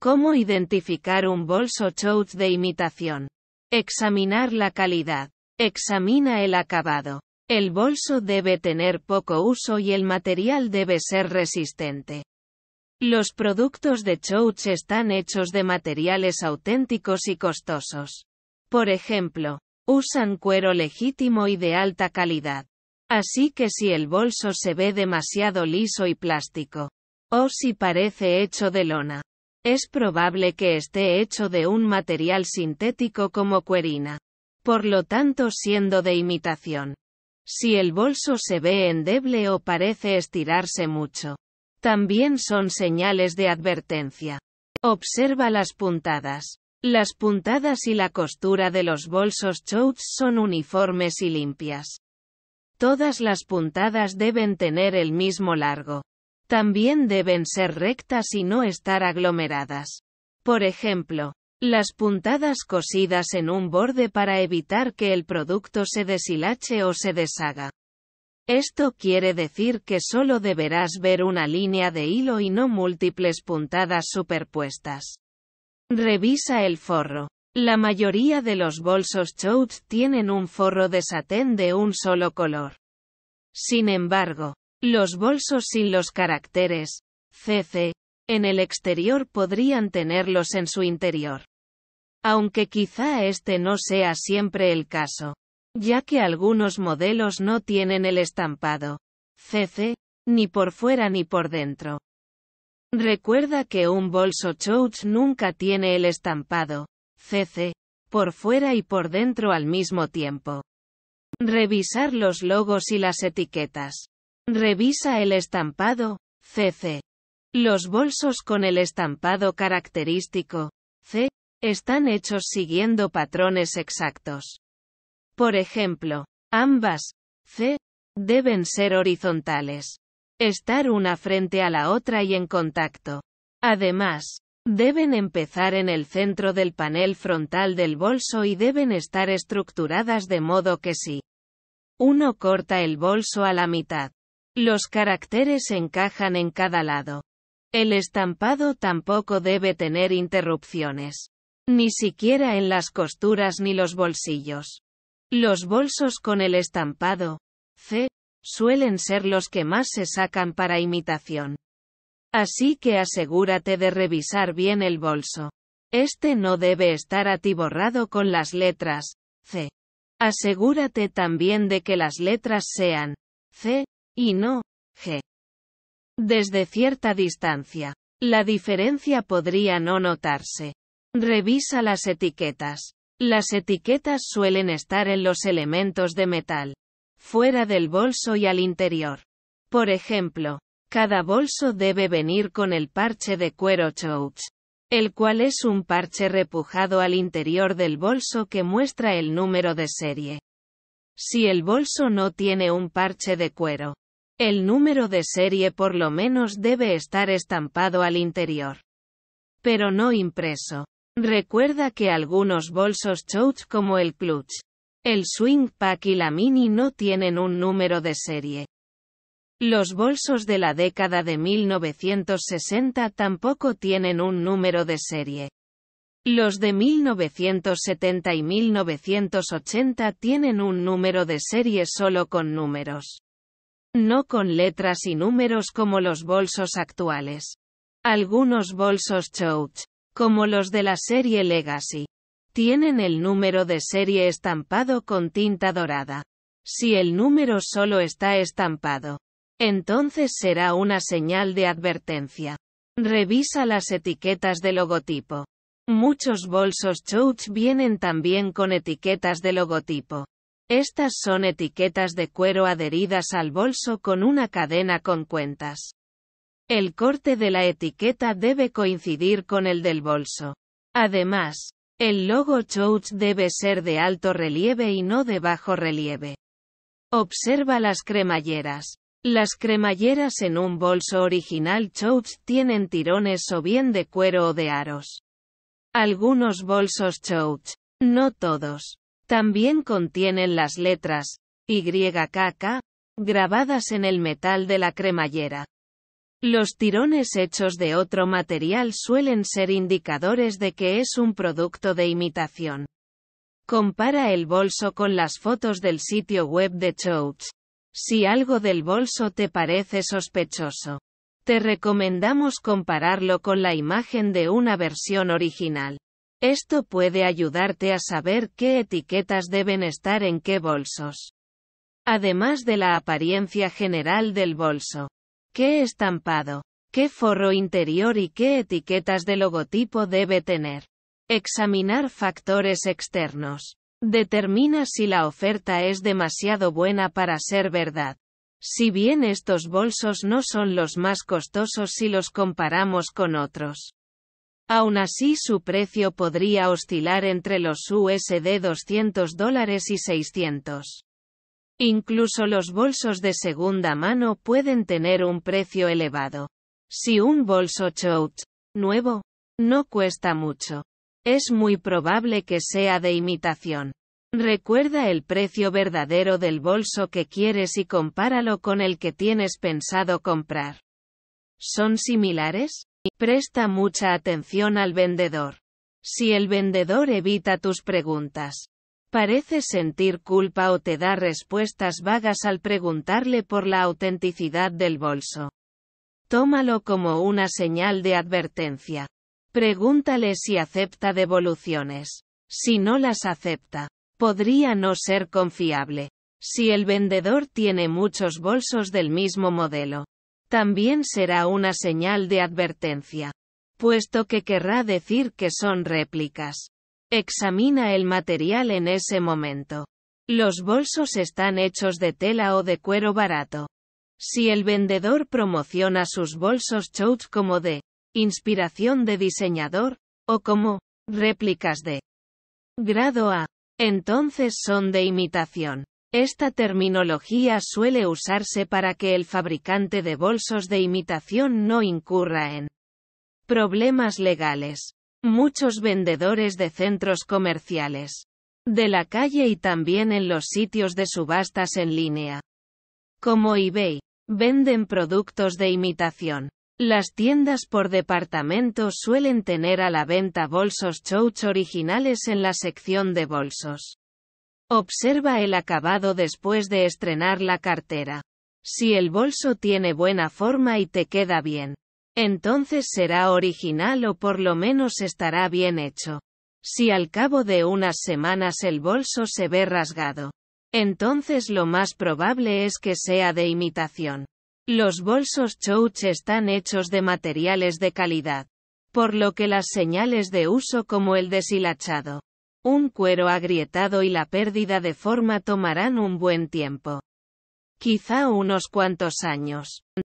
Cómo identificar un bolso chouch de imitación. Examinar la calidad. Examina el acabado. El bolso debe tener poco uso y el material debe ser resistente. Los productos de Chouch están hechos de materiales auténticos y costosos. Por ejemplo, usan cuero legítimo y de alta calidad. Así que si el bolso se ve demasiado liso y plástico, o si parece hecho de lona, es probable que esté hecho de un material sintético como cuerina. Por lo tanto siendo de imitación. Si el bolso se ve endeble o parece estirarse mucho. También son señales de advertencia. Observa las puntadas. Las puntadas y la costura de los bolsos Choats son uniformes y limpias. Todas las puntadas deben tener el mismo largo. También deben ser rectas y no estar aglomeradas. Por ejemplo, las puntadas cosidas en un borde para evitar que el producto se deshilache o se deshaga. Esto quiere decir que solo deberás ver una línea de hilo y no múltiples puntadas superpuestas. Revisa el forro. La mayoría de los bolsos Chout tienen un forro de satén de un solo color. Sin embargo, los bolsos sin los caracteres CC en el exterior podrían tenerlos en su interior. Aunque quizá este no sea siempre el caso, ya que algunos modelos no tienen el estampado CC ni por fuera ni por dentro. Recuerda que un bolso Chouch nunca tiene el estampado CC por fuera y por dentro al mismo tiempo. Revisar los logos y las etiquetas. Revisa el estampado, CC. Los bolsos con el estampado característico, C, están hechos siguiendo patrones exactos. Por ejemplo, ambas, C, deben ser horizontales. Estar una frente a la otra y en contacto. Además, deben empezar en el centro del panel frontal del bolso y deben estar estructuradas de modo que si uno corta el bolso a la mitad, los caracteres encajan en cada lado. El estampado tampoco debe tener interrupciones. Ni siquiera en las costuras ni los bolsillos. Los bolsos con el estampado, C, suelen ser los que más se sacan para imitación. Así que asegúrate de revisar bien el bolso. Este no debe estar atiborrado con las letras, C. Asegúrate también de que las letras sean, C, y no g. Desde cierta distancia, la diferencia podría no notarse. Revisa las etiquetas. Las etiquetas suelen estar en los elementos de metal, fuera del bolso y al interior. Por ejemplo, cada bolso debe venir con el parche de cuero chouch, el cual es un parche repujado al interior del bolso que muestra el número de serie. Si el bolso no tiene un parche de cuero, el número de serie por lo menos debe estar estampado al interior. Pero no impreso. Recuerda que algunos bolsos Choach como el Clutch, el Swing Pack y la Mini no tienen un número de serie. Los bolsos de la década de 1960 tampoco tienen un número de serie. Los de 1970 y 1980 tienen un número de serie solo con números. No con letras y números como los bolsos actuales. Algunos bolsos Chouch, como los de la serie Legacy, tienen el número de serie estampado con tinta dorada. Si el número solo está estampado, entonces será una señal de advertencia. Revisa las etiquetas de logotipo. Muchos bolsos Chouch vienen también con etiquetas de logotipo. Estas son etiquetas de cuero adheridas al bolso con una cadena con cuentas. El corte de la etiqueta debe coincidir con el del bolso. Además, el logo Chouch debe ser de alto relieve y no de bajo relieve. Observa las cremalleras. Las cremalleras en un bolso original Chouch tienen tirones o bien de cuero o de aros. Algunos bolsos Chouch, no todos, también contienen las letras YKK, grabadas en el metal de la cremallera. Los tirones hechos de otro material suelen ser indicadores de que es un producto de imitación. Compara el bolso con las fotos del sitio web de Chouch. Si algo del bolso te parece sospechoso, te recomendamos compararlo con la imagen de una versión original. Esto puede ayudarte a saber qué etiquetas deben estar en qué bolsos. Además de la apariencia general del bolso. ¿Qué estampado? ¿Qué forro interior y qué etiquetas de logotipo debe tener? Examinar factores externos. Determina si la oferta es demasiado buena para ser verdad. Si bien estos bolsos no son los más costosos si los comparamos con otros. Aún así su precio podría oscilar entre los USD 200 dólares y 600. Incluso los bolsos de segunda mano pueden tener un precio elevado. Si un bolso Chout, nuevo, no cuesta mucho. Es muy probable que sea de imitación. Recuerda el precio verdadero del bolso que quieres y compáralo con el que tienes pensado comprar. ¿Son similares? Presta mucha atención al vendedor. Si el vendedor evita tus preguntas, parece sentir culpa o te da respuestas vagas al preguntarle por la autenticidad del bolso. Tómalo como una señal de advertencia. Pregúntale si acepta devoluciones. Si no las acepta, podría no ser confiable. Si el vendedor tiene muchos bolsos del mismo modelo, también será una señal de advertencia, puesto que querrá decir que son réplicas. Examina el material en ese momento. Los bolsos están hechos de tela o de cuero barato. Si el vendedor promociona sus bolsos Chouch como de inspiración de diseñador, o como réplicas de grado A, entonces son de imitación. Esta terminología suele usarse para que el fabricante de bolsos de imitación no incurra en problemas legales. Muchos vendedores de centros comerciales, de la calle y también en los sitios de subastas en línea, como eBay, venden productos de imitación. Las tiendas por departamento suelen tener a la venta bolsos chouch originales en la sección de bolsos. Observa el acabado después de estrenar la cartera. Si el bolso tiene buena forma y te queda bien, entonces será original o por lo menos estará bien hecho. Si al cabo de unas semanas el bolso se ve rasgado, entonces lo más probable es que sea de imitación. Los bolsos Chouch están hechos de materiales de calidad, por lo que las señales de uso como el deshilachado, un cuero agrietado y la pérdida de forma tomarán un buen tiempo. Quizá unos cuantos años.